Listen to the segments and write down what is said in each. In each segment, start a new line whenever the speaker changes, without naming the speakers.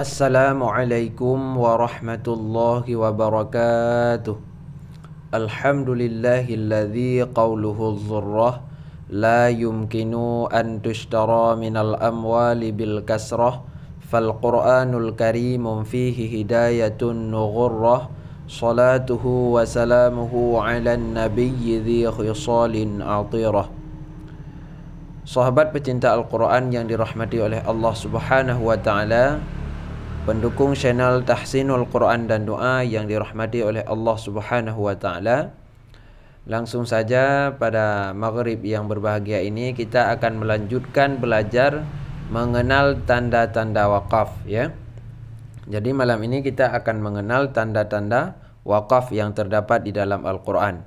Assalamualaikum warahmatullahi wabarakatuh Alhamdulillahilladzi qawluhu zurrah La yumkinu an tushtara minal amwali bil kasrah Fal quranul karimun fihi hidayatun nugurrah Salatuhu wa salamuhu ala nabi zi khisalin atirah Sahabat pecinta Al-Quran yang dirahmati oleh Allah subhanahu wa ta'ala pendukung channel Tahsinul Quran dan Doa yang dirahmati oleh Allah Subhanahu wa taala. Langsung saja pada maghrib yang berbahagia ini kita akan melanjutkan belajar mengenal tanda-tanda wakaf ya. Jadi malam ini kita akan mengenal tanda-tanda wakaf yang terdapat di dalam Al-Qur'an.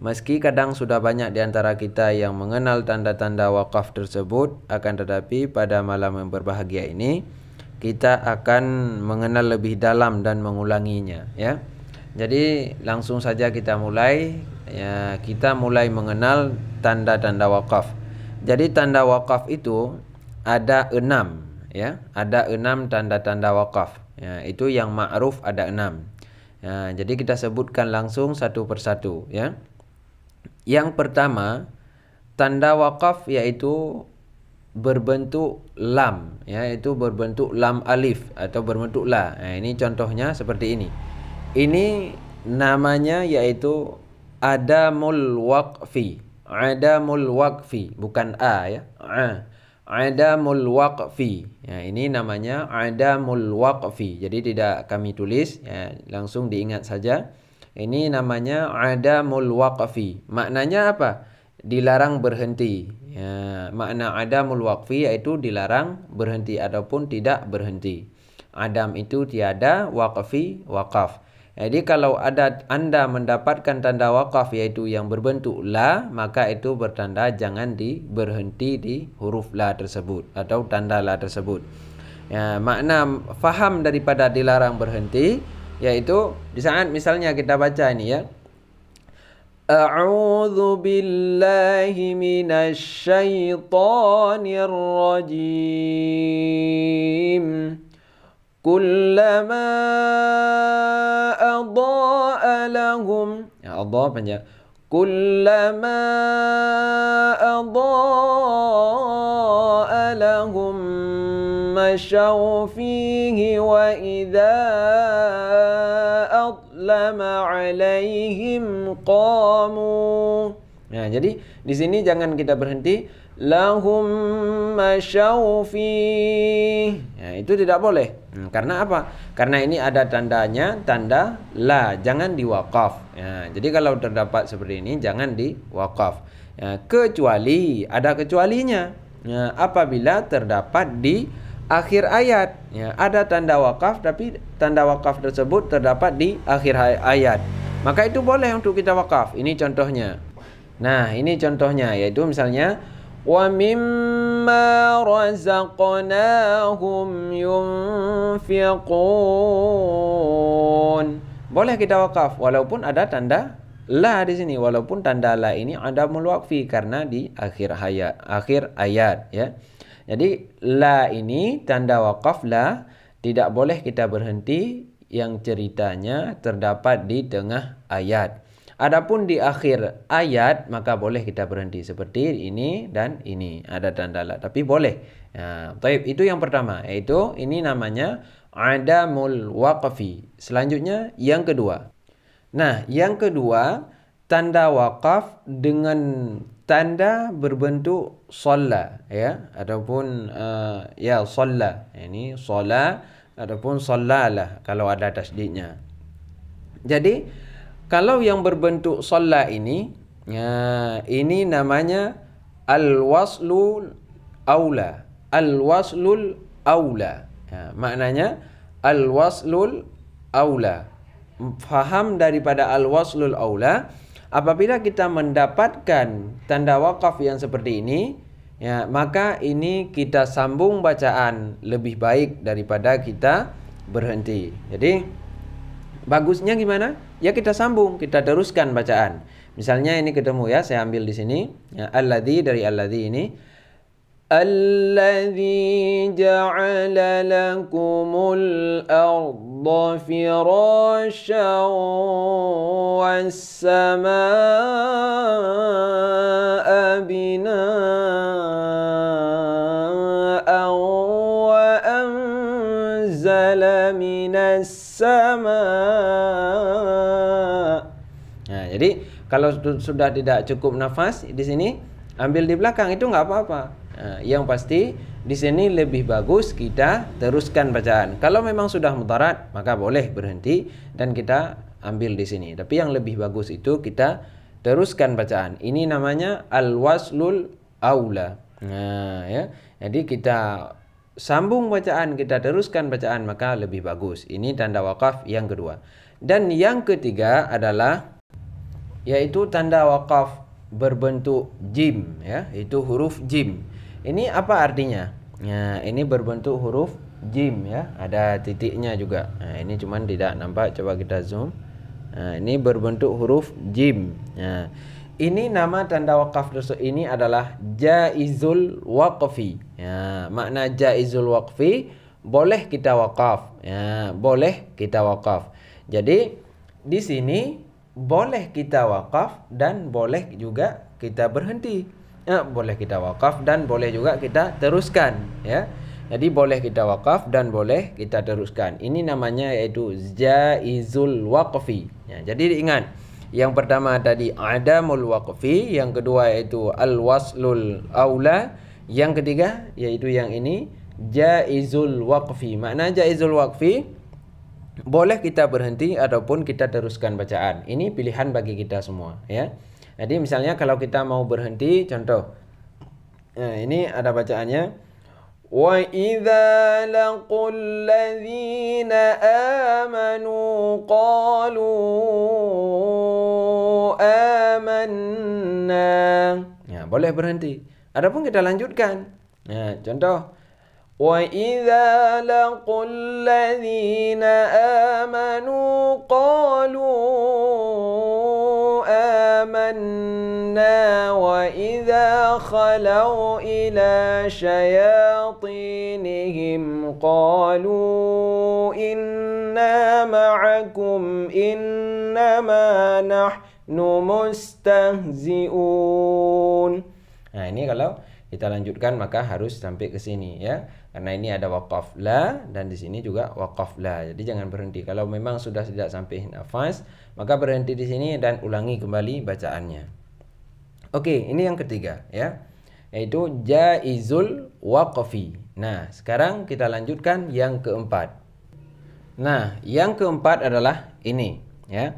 Meski kadang sudah banyak di antara kita yang mengenal tanda-tanda wakaf tersebut, akan tetapi pada malam yang berbahagia ini kita akan mengenal lebih dalam dan mengulanginya ya. Jadi langsung saja kita mulai ya, kita mulai mengenal tanda-tanda wakaf. Jadi tanda wakaf itu ada enam ya, ada enam tanda-tanda wakaf. Ya, itu yang ma'ruf ada enam. Ya, jadi kita sebutkan langsung satu persatu ya. Yang pertama tanda wakaf yaitu berbentuk lam ya itu berbentuk lam alif atau berbentuk la nah, ini contohnya seperti ini ini namanya yaitu adamul waqfi adamul waqfi bukan a ya a adamul waqfi ya ini namanya adamul waqfi jadi tidak kami tulis ya langsung diingat saja ini namanya adamul waqfi maknanya apa dilarang berhenti Ya, makna adamul waqfi yaitu dilarang berhenti ataupun tidak berhenti. Adam itu tiada, waqfi waqaf. Jadi kalau ada Anda mendapatkan tanda wakaf yaitu yang berbentuk la, maka itu bertanda jangan di berhenti di huruf la tersebut atau tanda la tersebut. Ya, makna faham daripada dilarang berhenti yaitu di saat misalnya kita baca ini ya, أعوذ بالله من الشيطان الرجيم كلما أضاء لهم أضاء panjang كلما أضاء لهم مشوا فيه وإذا an'ama alaihim qamu. Nah, jadi di sini jangan kita berhenti lahum masyaufi. Nah, itu tidak boleh. Hmm, karena apa? Karena ini ada tandanya, tanda la, jangan diwakaf. Nah, ya, jadi kalau terdapat seperti ini jangan diwakaf. Nah, ya, kecuali ada kecualinya. Nah, apabila terdapat di akhir ayat. Ya. Ada tanda wakaf tapi tanda wakaf tersebut terdapat di akhir ayat. Maka itu boleh untuk kita wakaf. Ini contohnya. Nah, ini contohnya yaitu misalnya wa mimma razaqnahum yunfiqun. Boleh kita wakaf walaupun ada tanda la di sini walaupun tanda la ini ada mulwakfi karena di akhir ayat akhir ayat ya. Jadi la ini tanda wakaf la tidak boleh kita berhenti yang ceritanya terdapat di tengah ayat. Adapun di akhir ayat maka boleh kita berhenti seperti ini dan ini ada tanda la tapi boleh. Ya, itu yang pertama yaitu ini namanya ada adamul waqfi. Selanjutnya yang kedua. Nah, yang kedua tanda wakaf dengan tanda berbentuk solla ya ataupun uh, ya solla ini solla ataupun sollalah kalau ada tasdidnya jadi kalau yang berbentuk solla ini ya, ini namanya al waslul aula al waslul aula ya, maknanya al waslul aula faham daripada al waslul aula Apabila kita mendapatkan tanda wakaf yang seperti ini, ya, maka ini kita sambung bacaan lebih baik daripada kita berhenti. Jadi bagusnya gimana? Ya kita sambung, kita teruskan bacaan. Misalnya ini ketemu ya, saya ambil di sini ya, dari alladzi ini الذي جعل لكم الأرض فراشا والسماء بناء وأنزل من السماء jadi kalau sudah tidak cukup nafas di sini ambil di belakang itu nggak apa-apa Eh, yang pasti di sini lebih bagus kita teruskan bacaan. Kalau memang sudah mutarat, maka boleh berhenti dan kita ambil di sini. Tapi yang lebih bagus itu kita teruskan bacaan. Ini namanya al-waslul aula. Nah, ya. Jadi kita sambung bacaan, kita teruskan bacaan maka lebih bagus. Ini tanda wakaf yang kedua. Dan yang ketiga adalah yaitu tanda wakaf berbentuk jim ya, itu huruf jim. Ini apa artinya? Nah, ini berbentuk huruf jim ya, ada titiknya juga. Nah, ini cuman tidak nampak, coba kita zoom. Nah, ini berbentuk huruf jim. Nah, ini nama tanda wakaf tersebut ini adalah jaizul waqfi. Ya, makna jaizul waqfi boleh kita wakaf. Ya, boleh kita wakaf. Jadi di sini boleh kita wakaf dan boleh juga kita berhenti ya, boleh kita wakaf dan boleh juga kita teruskan ya jadi boleh kita wakaf dan boleh kita teruskan ini namanya yaitu jaizul waqfi ya, jadi ingat yang pertama tadi ada adamul waqfi yang kedua yaitu al waslul aula yang ketiga yaitu yang ini jaizul waqfi makna jaizul waqfi boleh kita berhenti ataupun kita teruskan bacaan ini pilihan bagi kita semua ya jadi misalnya kalau kita mau berhenti, contoh. Nah, ini ada bacaannya. idza laqul ladzina amanu qalu amanna. ya, boleh berhenti adapun kita lanjutkan nah contoh وإذا لقوا الذين آمنوا qalu. آمنا وَإِذَا خَلَوْا إِلَى شَيَاطِينِهِمْ قَالُوا إِنَّا مَعَكُمْ إِنَّمَا نَحْنُ مُسْتَهْزِئُونَ Nah ini kalau kita lanjutkan maka harus sampai ke sini ya karena ini ada wakaf la dan di sini juga wakaf la jadi jangan berhenti kalau memang sudah tidak sampai nafas maka berhenti di sini dan ulangi kembali bacaannya oke ini yang ketiga ya yaitu jaizul waqfi nah sekarang kita lanjutkan yang keempat nah yang keempat adalah ini ya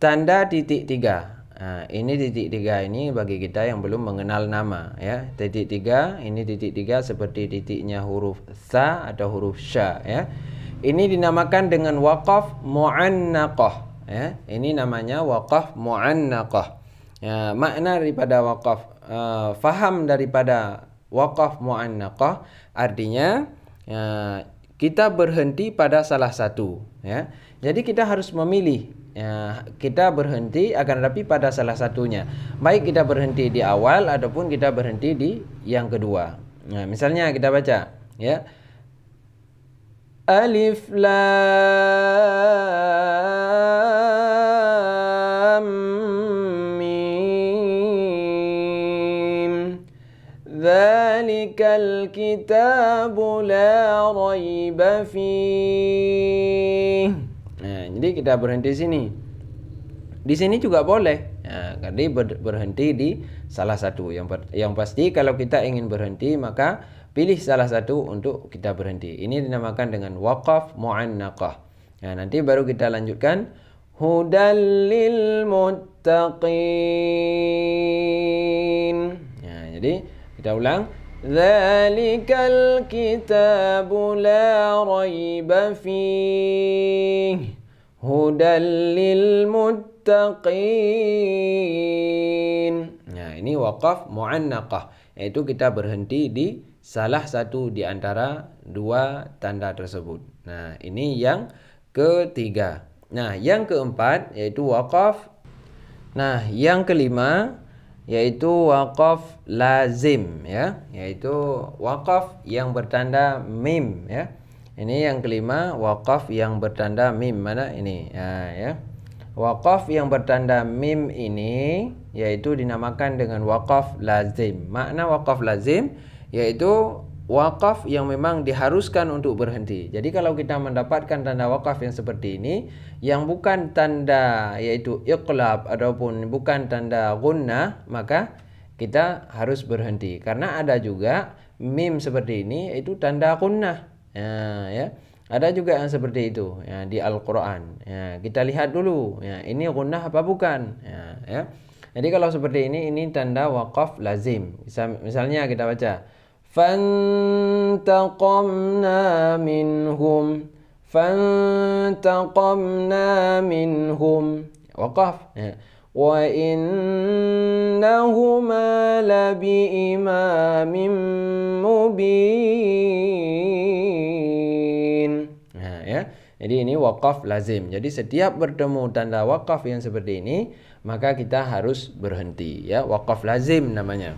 tanda titik tiga Ah, ini titik tiga ini bagi kita yang belum mengenal nama ya. Titik tiga ini titik tiga seperti titiknya huruf sa atau huruf sya ya. Ini dinamakan dengan wakaf mu'annaqah ya. Ini namanya wakaf mu'annaqah. Ya, makna daripada wakaf uh, ah, faham daripada wakaf mu'annaqah artinya uh, kita berhenti pada salah satu ya. Jadi kita harus memilih ya, kita berhenti akan tetapi pada salah satunya baik kita berhenti di awal ataupun kita berhenti di yang kedua nah misalnya kita baca ya alif lam mim dzalikal kitabu la raiba fihi kita berhenti sini. Di sini juga boleh. Nah, jadi berhenti di salah satu. Yang yang pasti kalau kita ingin berhenti maka pilih salah satu untuk kita berhenti. Ini dinamakan dengan waqaf mu'annaqah. Nah, nanti baru kita lanjutkan hudalil muttaqin. Nah, jadi kita ulang ذلك kitabu la ريب hudal lil muttaqin. Nah, ini wakaf muannaqah, yaitu kita berhenti di salah satu di antara dua tanda tersebut. Nah, ini yang ketiga. Nah, yang keempat yaitu wakaf. Nah, yang kelima yaitu wakaf lazim ya, yaitu wakaf yang bertanda mim ya. Ini yang kelima wakaf yang bertanda mim mana ini nah, ya. Wakaf yang bertanda mim ini yaitu dinamakan dengan wakaf lazim. Makna wakaf lazim yaitu wakaf yang memang diharuskan untuk berhenti. Jadi kalau kita mendapatkan tanda wakaf yang seperti ini yang bukan tanda yaitu iqlab ataupun bukan tanda gunnah maka kita harus berhenti karena ada juga mim seperti ini itu tanda gunnah Ya, ya. Ada juga yang seperti itu ya, di Al-Quran. Ya, kita lihat dulu. Ya, ini gunnah apa bukan? Ya, ya. Jadi kalau seperti ini, ini tanda wakaf lazim. Misalnya kita baca. minhum fantaqamna minhum waqaf ya. وإنهما لبإمام مُبِينٍ nah, ya. Jadi ini wakaf lazim. Jadi setiap bertemu tanda wakaf yang seperti ini, maka kita harus berhenti ya. Wakaf lazim namanya.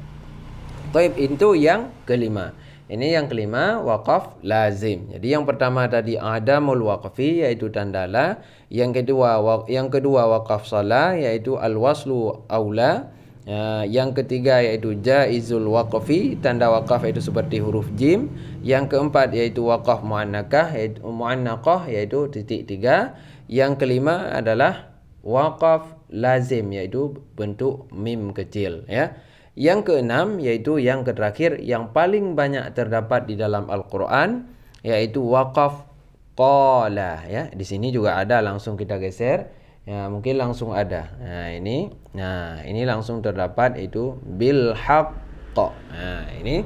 Taib itu yang kelima. Ini yang kelima, wakaf lazim. Jadi yang pertama tadi ada mul waqfi yaitu tandala, yang kedua yang kedua wakaf salah yaitu al-waslu aula, ya, yang ketiga yaitu jaizul waqfi, tanda wakaf itu seperti huruf jim, yang keempat yaitu wakaf muannakah yaitu muannaqah yaitu titik tiga, yang kelima adalah wakaf lazim yaitu bentuk mim kecil ya. Yang keenam yaitu yang terakhir yang paling banyak terdapat di dalam Al-Qur'an yaitu waqaf qala ya. Di sini juga ada langsung kita geser. Ya, mungkin langsung ada. Nah, ini. Nah, ini langsung terdapat itu bil haqq. Nah, ini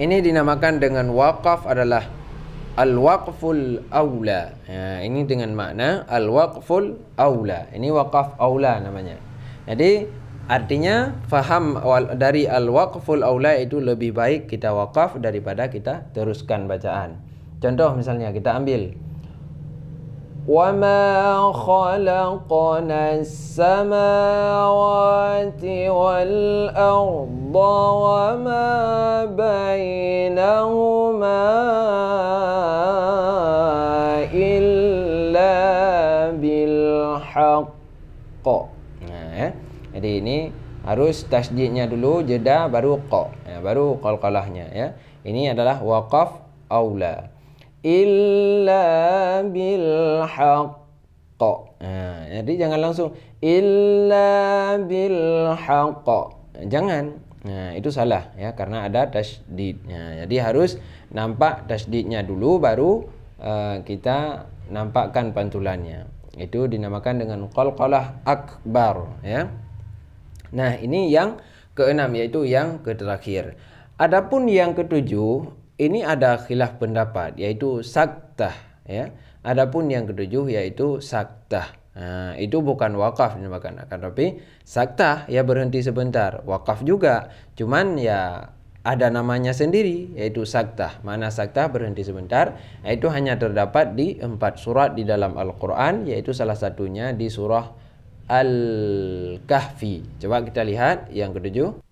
ini dinamakan dengan waqaf adalah al-waqful aula. Ya, ini dengan makna al-waqful aula. Ini waqaf aula namanya. Jadi Artinya faham dari al-waqful aula itu lebih baik kita wakaf daripada kita teruskan bacaan. Contoh misalnya kita ambil وَمَا خلقنا السماوات وَالْأَرْضَ وَمَا بَيْنَهُمَا إِلَّا بالحق jadi ini harus tasjidnya dulu jeda baru ko ya, baru qalqalahnya ya. Ini adalah waqaf aula. Illa bil haqq. Nah, jadi jangan langsung illa bil haqq. Jangan. Nah, itu salah ya karena ada tasdidnya jadi harus nampak tasdidnya dulu baru uh, kita nampakkan pantulannya. Itu dinamakan dengan qalqalah akbar ya. Nah, ini yang keenam yaitu yang terakhir. Adapun yang ketujuh, ini ada khilaf pendapat yaitu saktah ya. Adapun yang ketujuh yaitu saktah. Nah, itu bukan wakaf dinamakan akan tapi saktah ya berhenti sebentar. Wakaf juga, cuman ya ada namanya sendiri yaitu saktah. Mana saktah berhenti sebentar yaitu nah, hanya terdapat di empat surat di dalam Al-Qur'an yaitu salah satunya di surah Al-Kahfi. Coba kita lihat yang ketujuh.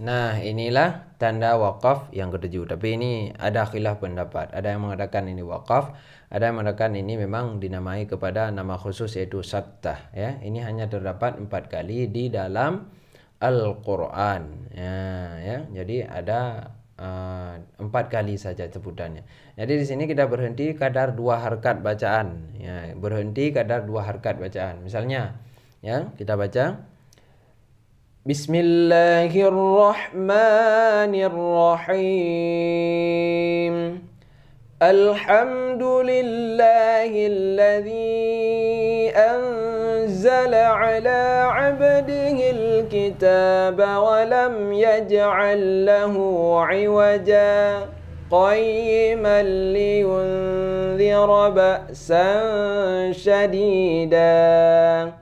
Nah, inilah tanda wakaf yang ketujuh. Tapi ini ada khilaf pendapat. Ada yang mengatakan ini wakaf, ada yang mengatakan ini memang dinamai kepada nama khusus yaitu sattah. ya. Ini hanya terdapat empat kali di dalam Al-Qur'an. Ya, ya. Jadi ada uh, empat kali saja sebutannya. Jadi di sini kita berhenti kadar dua harkat bacaan ya. Berhenti kadar dua harkat bacaan. Misalnya Ya, kita baca. Bismillahirrahmanirrahim. Alhamdulillahilladzi anzala ala abdihi alkitaba wa lam yaj'al lahu 'iwaja qayyiman liyunzira ba'san shadidan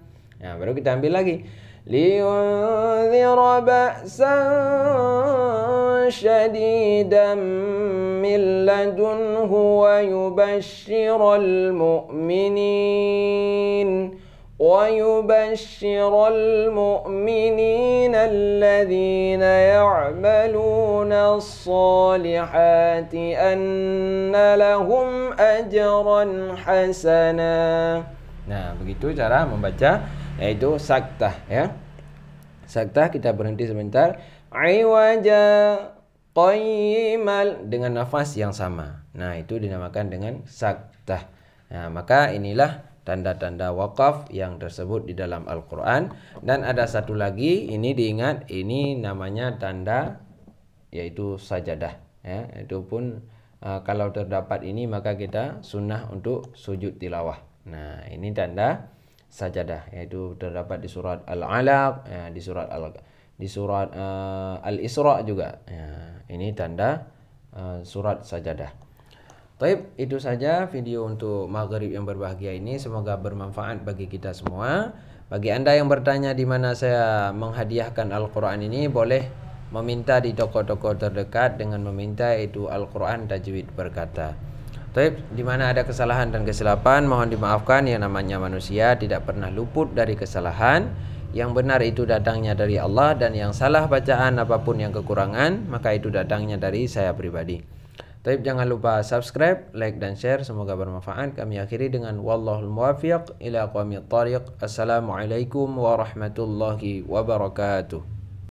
baru kita ambil lagi لينذر بأسا شديدا من لدنه ويبشر المؤمنين ويبشر المؤمنين الذين يعملون الصالحات أن لهم أجرا حسنا Nah, begitu cara membaca yaitu sakta ya sakta kita berhenti sebentar aiwaja qaimal dengan nafas yang sama nah itu dinamakan dengan sakta nah maka inilah tanda-tanda wakaf yang tersebut di dalam Al-Quran dan ada satu lagi ini diingat ini namanya tanda yaitu sajadah ya itu pun uh, kalau terdapat ini maka kita sunnah untuk sujud tilawah nah ini tanda sajadah yaitu terdapat di surat Al-Alaq ya, di surat Al di surat uh, Al-Isra juga ya, ini tanda uh, surat sajadah Taib itu saja video untuk maghrib yang berbahagia ini semoga bermanfaat bagi kita semua bagi anda yang bertanya di mana saya menghadiahkan Al-Quran ini boleh meminta di toko-toko terdekat dengan meminta itu Al-Quran Tajwid Berkata Taib, di mana ada kesalahan dan kesilapan, mohon dimaafkan yang namanya manusia tidak pernah luput dari kesalahan. Yang benar itu datangnya dari Allah dan yang salah bacaan apapun yang kekurangan, maka itu datangnya dari saya pribadi. Taib, jangan lupa subscribe, like dan share. Semoga bermanfaat. Kami akhiri dengan wallahul muwaffiq ila qawmi tariq. Assalamualaikum warahmatullahi wabarakatuh.